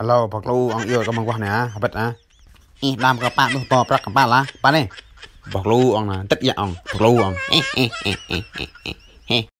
ឥឡូវបកលូ អងយល់កំងវះនេះអាបិទអាអ៊ីដាំក៏ប៉ានោះបប្រាក់កំបាល់អាប៉ានេះបកលូអងណាទឹកយ៉ាអងបកលូអងអេអេអេអេ